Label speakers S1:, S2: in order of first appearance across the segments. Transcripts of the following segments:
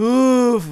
S1: Ooh. Uf,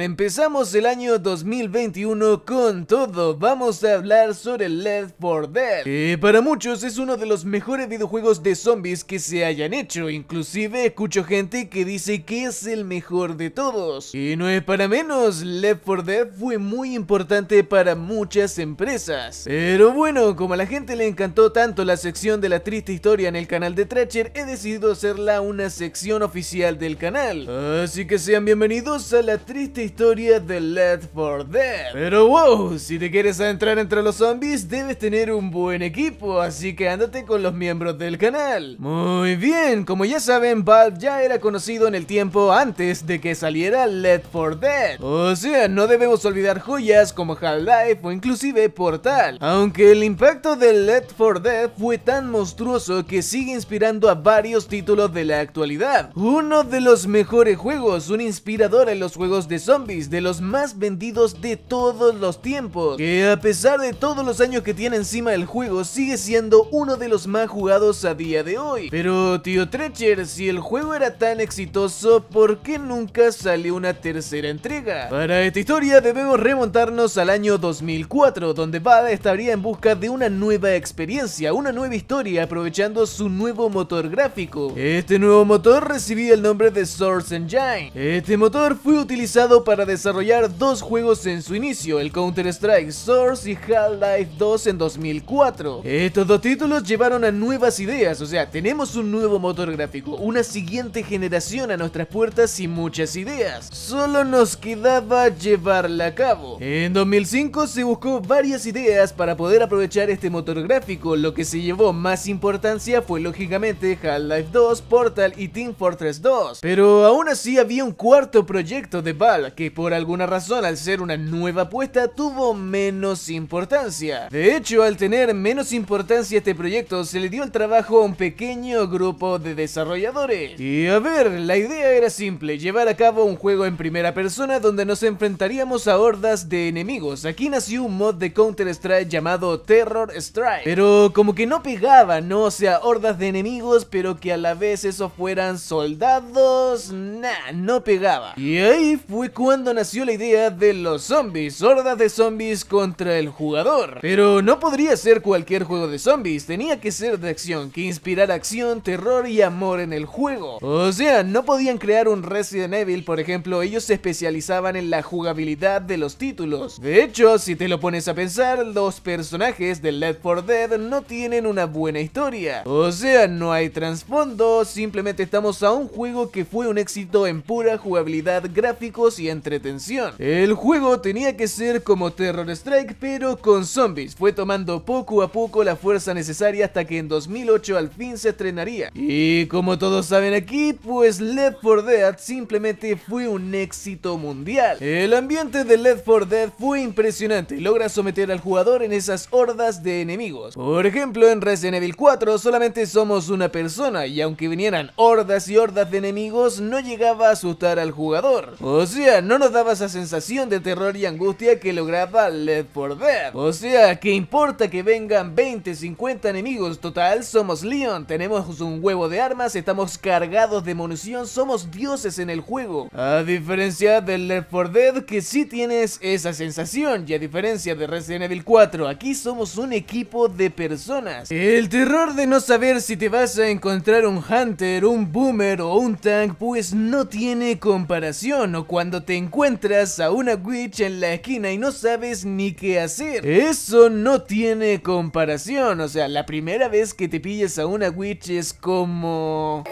S1: empezamos el año 2021 con todo. Vamos a hablar sobre Left 4 Dead, Y para muchos es uno de los mejores videojuegos de zombies que se hayan hecho. Inclusive escucho gente que dice que es el mejor de todos. Y no es para menos, Left 4 Dead fue muy importante para muchas empresas. Pero bueno, como a la gente le encantó tanto la sección de la triste historia en el canal de Thatcher, he decidido hacerla una sección oficial del canal. Así que sean bienvenidos al la triste historia de Left 4 Dead. Pero wow, si te quieres adentrar entre los zombies, debes tener un buen equipo, así que ándate con los miembros del canal. Muy bien, como ya saben, Valve ya era conocido en el tiempo antes de que saliera Left 4 Dead. O sea, no debemos olvidar joyas como Half-Life o inclusive Portal. Aunque el impacto de Left 4 Dead fue tan monstruoso que sigue inspirando a varios títulos de la actualidad. Uno de los mejores juegos, un inspirador en los juegos de zombies de los más vendidos de todos los tiempos, que a pesar de todos los años que tiene encima el juego, sigue siendo uno de los más jugados a día de hoy. Pero tío Trecher, si el juego era tan exitoso, ¿por qué nunca salió una tercera entrega? Para esta historia debemos remontarnos al año 2004, donde Bada estaría en busca de una nueva experiencia, una nueva historia aprovechando su nuevo motor gráfico. Este nuevo motor recibía el nombre de Source Engine. Este motor fue utilizado para desarrollar dos juegos en su inicio, el Counter-Strike Source y Half-Life 2 en 2004. Estos dos eh, títulos llevaron a nuevas ideas, o sea, tenemos un nuevo motor gráfico, una siguiente generación a nuestras puertas y muchas ideas. Solo nos quedaba llevarla a cabo. En 2005 se buscó varias ideas para poder aprovechar este motor gráfico, lo que se llevó más importancia fue lógicamente Half-Life 2, Portal y Team Fortress 2. Pero aún así había un cuarto proyecto de Ball, que por alguna razón al ser una nueva apuesta tuvo menos importancia. De hecho, al tener menos importancia este proyecto, se le dio el trabajo a un pequeño grupo de desarrolladores. Y a ver, la idea era simple, llevar a cabo un juego en primera persona donde nos enfrentaríamos a hordas de enemigos. Aquí nació un mod de Counter-Strike llamado Terror Strike, pero como que no pegaba, ¿no? sea, hordas de enemigos, pero que a la vez eso fueran soldados, nah, no pegaba. Y ahí fue cuando nació la idea de los zombies, hordas de zombies contra el jugador. Pero no podría ser cualquier juego de zombies, tenía que ser de acción, que inspirara acción, terror y amor en el juego. O sea, no podían crear un Resident Evil, por ejemplo, ellos se especializaban en la jugabilidad de los títulos. De hecho, si te lo pones a pensar, los personajes de Left 4 Dead no tienen una buena historia. O sea, no hay trasfondo, simplemente estamos a un juego que fue un éxito en pura jugabilidad y entretención. El juego tenía que ser como Terror Strike pero con zombies, fue tomando poco a poco la fuerza necesaria hasta que en 2008 al fin se estrenaría. Y como todos saben aquí, pues Left 4 Dead simplemente fue un éxito mundial. El ambiente de Left 4 Dead fue impresionante logra someter al jugador en esas hordas de enemigos. Por ejemplo, en Resident Evil 4 solamente somos una persona y aunque vinieran hordas y hordas de enemigos no llegaba a asustar al jugador. O sea, no nos daba esa sensación de terror y angustia que lograba Left 4 Dead. O sea, que importa que vengan 20, 50 enemigos total, somos Leon, tenemos un huevo de armas, estamos cargados de munición, somos dioses en el juego. A diferencia de Left 4 Dead que sí tienes esa sensación y a diferencia de Resident Evil 4, aquí somos un equipo de personas. El terror de no saber si te vas a encontrar un Hunter, un Boomer o un Tank pues no tiene comparación cuando te encuentras a una witch en la esquina y no sabes ni qué hacer. Eso no tiene comparación, o sea, la primera vez que te pillas a una witch es como...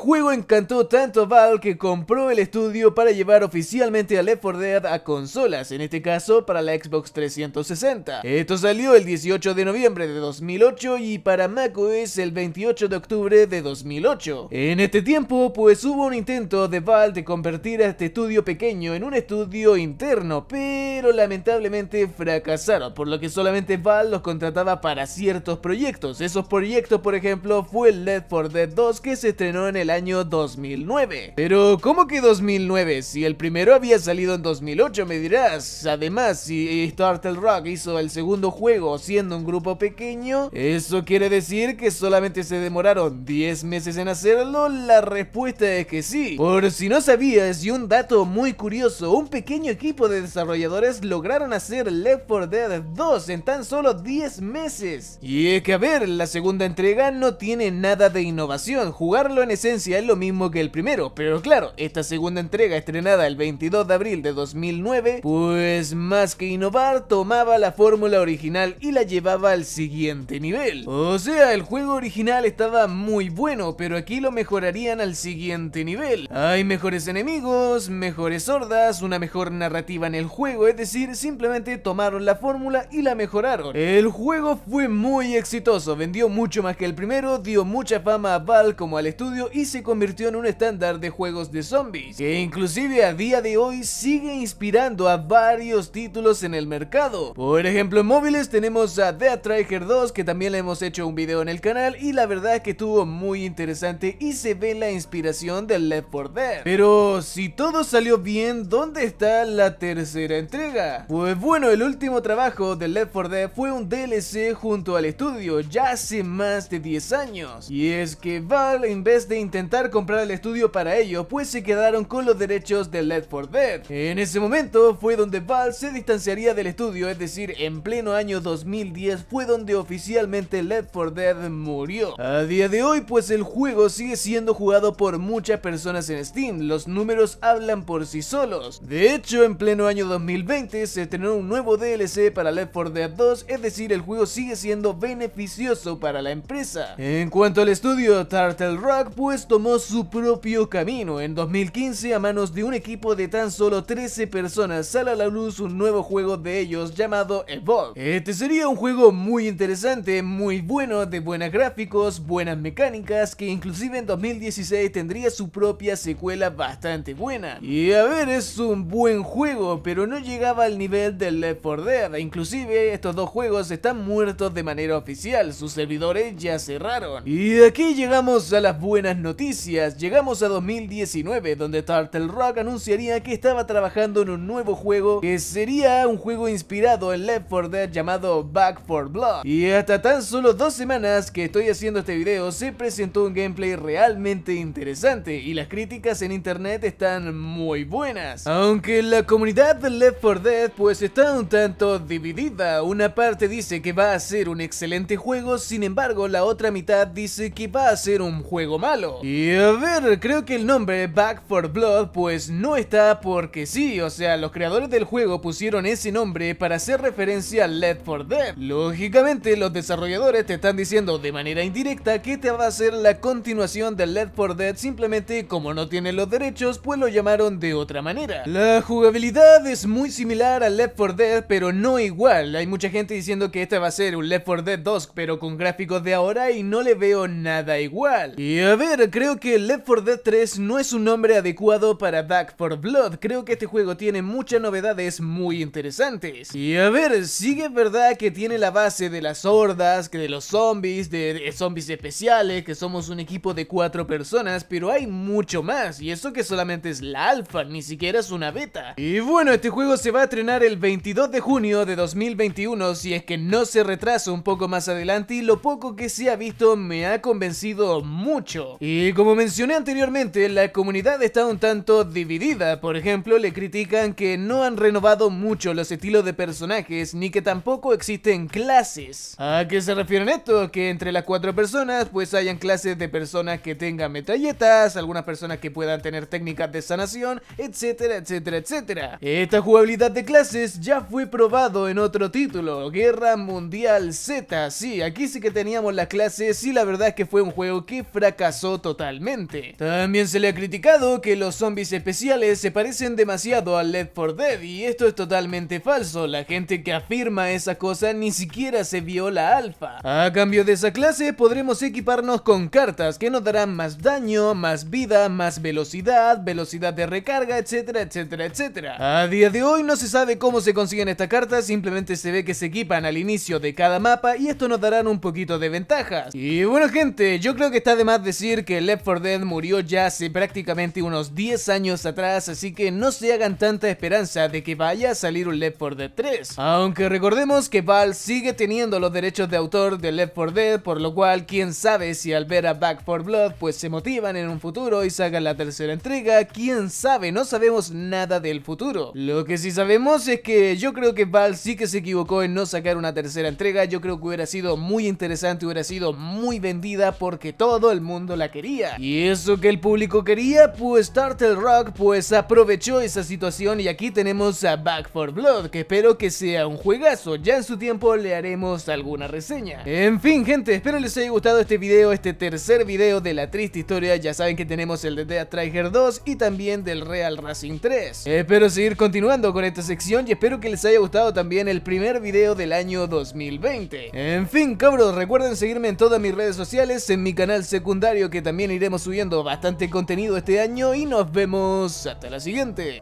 S1: juego encantó tanto a Val que compró el estudio para llevar oficialmente a Left 4 Dead a consolas, en este caso para la Xbox 360. Esto salió el 18 de noviembre de 2008 y para macOS el 28 de octubre de 2008. En este tiempo, pues hubo un intento de Val de convertir a este estudio pequeño en un estudio interno, pero lamentablemente fracasaron, por lo que solamente Val los contrataba para ciertos proyectos. Esos proyectos, por ejemplo, fue el Left 4 Dead 2 que se estrenó en el año 2009. Pero, ¿cómo que 2009? Si el primero había salido en 2008, me dirás. Además, si Startle Rock hizo el segundo juego siendo un grupo pequeño, ¿eso quiere decir que solamente se demoraron 10 meses en hacerlo? La respuesta es que sí. Por si no sabías, y un dato muy curioso, un pequeño equipo de desarrolladores lograron hacer Left 4 Dead 2 en tan solo 10 meses. Y es que, a ver, la segunda entrega no tiene nada de innovación. Jugarlo en esencia es lo mismo que el primero, pero claro, esta segunda entrega estrenada el 22 de abril de 2009, pues más que innovar, tomaba la fórmula original y la llevaba al siguiente nivel. O sea, el juego original estaba muy bueno, pero aquí lo mejorarían al siguiente nivel. Hay mejores enemigos, mejores hordas, una mejor narrativa en el juego, es decir, simplemente tomaron la fórmula y la mejoraron. El juego fue muy exitoso, vendió mucho más que el primero, dio mucha fama a Val como al estudio y se convirtió en un estándar de juegos de zombies, que inclusive a día de hoy sigue inspirando a varios títulos en el mercado. Por ejemplo, en móviles tenemos a The Trigger 2, que también le hemos hecho un video en el canal, y la verdad es que estuvo muy interesante y se ve la inspiración del Left 4 Dead. Pero si todo salió bien, ¿dónde está la tercera entrega? Pues bueno, el último trabajo del Left 4 Dead fue un DLC junto al estudio, ya hace más de 10 años. Y es que Valve, en vez de intentar comprar el estudio para ello, pues se quedaron con los derechos de Left 4 Dead. En ese momento fue donde Valve se distanciaría del estudio, es decir, en pleno año 2010 fue donde oficialmente Left 4 Dead murió. A día de hoy, pues el juego sigue siendo jugado por muchas personas en Steam, los números hablan por sí solos. De hecho, en pleno año 2020 se estrenó un nuevo DLC para Left 4 Dead 2, es decir, el juego sigue siendo beneficioso para la empresa. En cuanto al estudio Turtle Rock, pues tomó su propio camino. En 2015, a manos de un equipo de tan solo 13 personas, sale a la luz un nuevo juego de ellos llamado Evolve. Este sería un juego muy interesante, muy bueno, de buenos gráficos, buenas mecánicas, que inclusive en 2016 tendría su propia secuela bastante buena. Y a ver, es un buen juego, pero no llegaba al nivel del Left 4 Dead. Inclusive, estos dos juegos están muertos de manera oficial, sus servidores ya cerraron. Y aquí llegamos a las buenas noticias llegamos a 2019, donde Turtle Rock anunciaría que estaba trabajando en un nuevo juego que sería un juego inspirado en Left 4 Dead llamado Back 4 Blood. Y hasta tan solo dos semanas que estoy haciendo este video, se presentó un gameplay realmente interesante y las críticas en internet están muy buenas. Aunque la comunidad de Left 4 Dead pues está un tanto dividida, una parte dice que va a ser un excelente juego, sin embargo la otra mitad dice que va a ser un juego malo. Y a ver, creo que el nombre Back for Blood pues no está porque sí, o sea, los creadores del juego pusieron ese nombre para hacer referencia a Left 4 Dead. Lógicamente, los desarrolladores te están diciendo de manera indirecta que te va a ser la continuación de Left 4 Dead, simplemente como no tiene los derechos, pues lo llamaron de otra manera. La jugabilidad es muy similar a Left 4 Dead, pero no igual. Hay mucha gente diciendo que este va a ser un Left 4 Dead 2, pero con gráficos de ahora y no le veo nada igual. Y a ver, creo que Left 4 Dead 3 no es un nombre adecuado para Back 4 Blood. Creo que este juego tiene muchas novedades muy interesantes. Y a ver, sigue verdad que tiene la base de las hordas, que de los zombies, de, zombies especiales, que somos un equipo de cuatro personas, pero hay mucho más. Y eso que solamente es la alfa, ni siquiera es una beta. Y bueno, este juego se va a estrenar el 22 de junio de 2021, si es que no se retrasa un poco más adelante. Y lo poco que se ha visto me ha convencido mucho. Y como mencioné anteriormente, la comunidad está un tanto dividida. Por ejemplo, le critican que no han renovado mucho los estilos de personajes ni que tampoco existen clases. ¿A qué se refieren esto? Que entre las cuatro personas pues hayan clases de personas que tengan metralletas, algunas personas que puedan tener técnicas de sanación, etcétera, etcétera, etcétera. Esta jugabilidad de clases ya fue probado en otro título, Guerra Mundial Z. Sí, aquí sí que teníamos las clases y la verdad es que fue un juego que fracasó totalmente totalmente. También se le ha criticado que los zombies especiales se parecen demasiado al Left 4 Dead y esto es totalmente falso, la gente que afirma esa cosa ni siquiera se vio la alfa. A cambio de esa clase podremos equiparnos con cartas que nos darán más daño, más vida, más velocidad, velocidad de recarga, etcétera, etcétera, etcétera. A día de hoy no se sabe cómo se consiguen estas cartas, simplemente se ve que se equipan al inicio de cada mapa y esto nos darán un poquito de ventajas. Y bueno gente, yo creo que está de más decir que Left 4 Dead murió ya hace prácticamente unos 10 años atrás, así que no se hagan tanta esperanza de que vaya a salir un Left 4 Dead 3. Aunque recordemos que Val sigue teniendo los derechos de autor de Left 4 Dead, por lo cual quién sabe si al ver a Back 4 Blood pues se motivan en un futuro y sacan la tercera entrega, quién sabe, no sabemos nada del futuro. Lo que sí sabemos es que yo creo que Val sí que se equivocó en no sacar una tercera entrega, yo creo que hubiera sido muy interesante, hubiera sido muy vendida porque todo el mundo la quería. Y eso que el público quería, pues Turtle Rock pues aprovechó esa situación y aquí tenemos a Back for Blood, que espero que sea un juegazo, ya en su tiempo le haremos alguna reseña. En fin gente, espero les haya gustado este video, este tercer video de la triste historia, ya saben que tenemos el de Death Trigger 2 y también del Real Racing 3. Espero seguir continuando con esta sección y espero que les haya gustado también el primer video del año 2020. En fin cabros, recuerden seguirme en todas mis redes sociales, en mi canal secundario que también también iremos subiendo bastante contenido este año y nos vemos hasta la siguiente.